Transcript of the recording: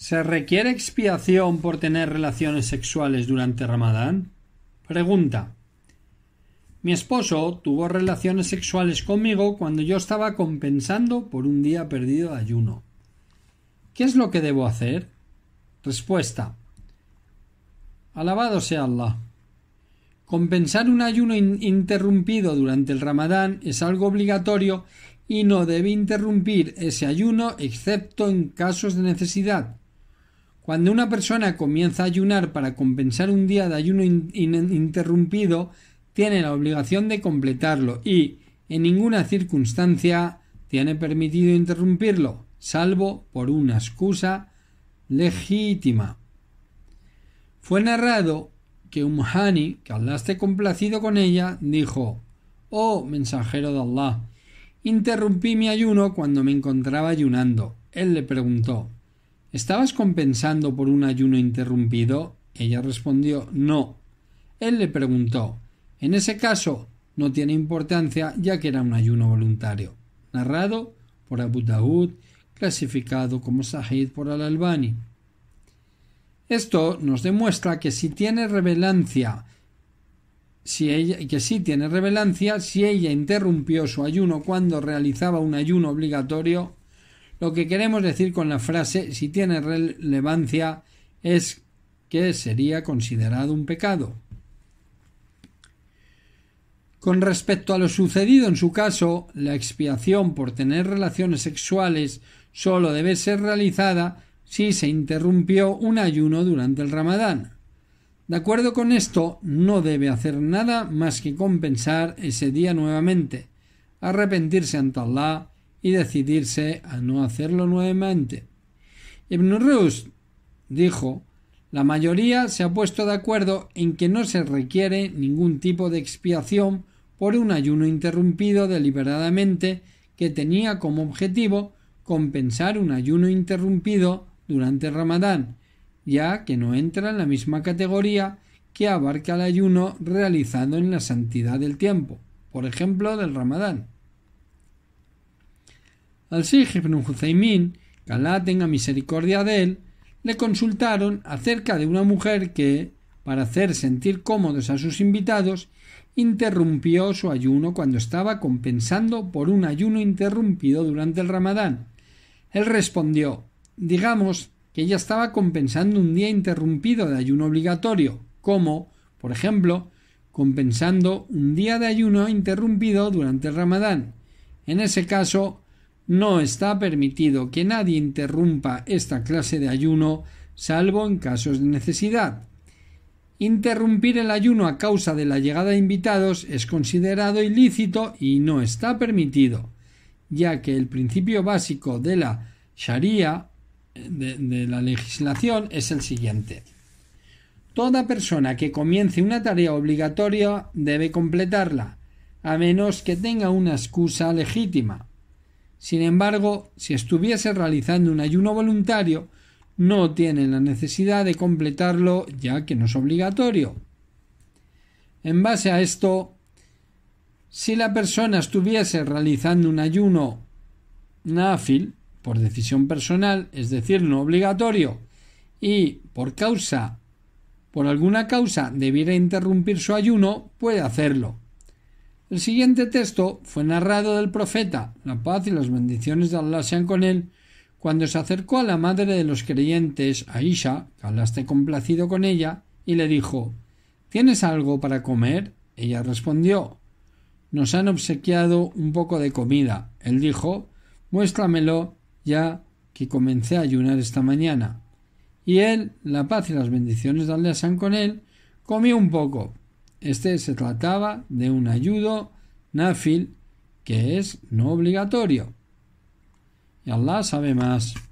¿Se requiere expiación por tener relaciones sexuales durante Ramadán? Pregunta. Mi esposo tuvo relaciones sexuales conmigo cuando yo estaba compensando por un día perdido de ayuno. ¿Qué es lo que debo hacer? Respuesta. Alabado sea Allah. Compensar un ayuno interrumpido durante el ramadán es algo obligatorio y no debe interrumpir ese ayuno excepto en casos de necesidad cuando una persona comienza a ayunar para compensar un día de ayuno interrumpido, tiene la obligación de completarlo y, en ninguna circunstancia, tiene permitido interrumpirlo, salvo por una excusa legítima. Fue narrado que un que hablaste complacido con ella, dijo Oh mensajero de Allah, interrumpí mi ayuno cuando me encontraba ayunando. Él le preguntó ¿Estabas compensando por un ayuno interrumpido? Ella respondió no. Él le preguntó En ese caso, no tiene importancia ya que era un ayuno voluntario. Narrado por Abu Daud, clasificado como Sahid por Al-Albani. Esto nos demuestra que si tiene revelancia, si ella, que sí tiene revelancia si ella interrumpió su ayuno cuando realizaba un ayuno obligatorio, lo que queremos decir con la frase, si tiene relevancia, es que sería considerado un pecado. Con respecto a lo sucedido en su caso, la expiación por tener relaciones sexuales solo debe ser realizada si se interrumpió un ayuno durante el ramadán. De acuerdo con esto, no debe hacer nada más que compensar ese día nuevamente, arrepentirse ante Allah y decidirse a no hacerlo nuevamente. Ibn Rushd dijo la mayoría se ha puesto de acuerdo en que no se requiere ningún tipo de expiación por un ayuno interrumpido deliberadamente que tenía como objetivo compensar un ayuno interrumpido durante Ramadán, ya que no entra en la misma categoría que abarca el ayuno realizado en la santidad del tiempo, por ejemplo del Ramadán. Al Sheikh ibn Huzaymin, que Alá tenga misericordia de él, le consultaron acerca de una mujer que, para hacer sentir cómodos a sus invitados, interrumpió su ayuno cuando estaba compensando por un ayuno interrumpido durante el ramadán. Él respondió digamos que ella estaba compensando un día interrumpido de ayuno obligatorio, como, por ejemplo, compensando un día de ayuno interrumpido durante el ramadán. En ese caso, no está permitido que nadie interrumpa esta clase de ayuno salvo en casos de necesidad. Interrumpir el ayuno a causa de la llegada de invitados es considerado ilícito y no está permitido, ya que el principio básico de la Sharia, de, la legislación, es el siguiente. Toda persona que comience una tarea obligatoria debe completarla, a menos que tenga una excusa legítima. Sin embargo, si estuviese realizando un ayuno voluntario, no tiene la necesidad de completarlo ya que no es obligatorio. En base a esto, si la persona estuviese realizando un ayuno náfil por decisión personal, es decir, no obligatorio, y por causa por alguna causa debiera interrumpir su ayuno, puede hacerlo. El siguiente texto fue narrado del profeta, la paz y las bendiciones de Allah sean con él, cuando se acercó a la madre de los creyentes, Aisha, que Allah esté complacido con ella, y le dijo ¿Tienes algo para comer? Ella respondió Nos han obsequiado un poco de comida. Él dijo Muéstramelo ya que comencé a ayunar esta mañana. Y él, la paz y las bendiciones de Allah sean con él, comió un poco, este se trataba de un ayudo nafil que es no obligatorio. Y Allah sabe más.